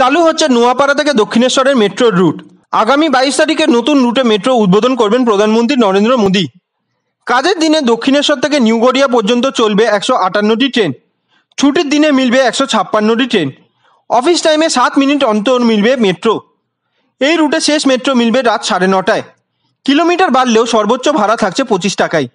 চালু হচ্ছে নোয়াপাড়া থেকে দক্ষিণেশ্বরের মেট্রোর রুট আগামী বাইশ তারিখে নতুন রুটে মেট্রো উদ্বোধন করবেন প্রধানমন্ত্রী নরেন্দ্র মোদী কাজের দিনে দক্ষিণেশ্বর থেকে নিউ গড়িয়া পর্যন্ত চলবে একশো আটান্নটি ট্রেন ছুটির দিনে মিলবে একশো ছাপ্পান্নটি ট্রেন অফিস টাইমে সাত মিনিট অন্তর মিলবে মেট্রো এই রুটে শেষ মেট্রো মিলবে রাত সাড়ে নটায় কিলোমিটার বাড়লেও সর্বোচ্চ ভাড়া থাকছে পঁচিশ টাকায়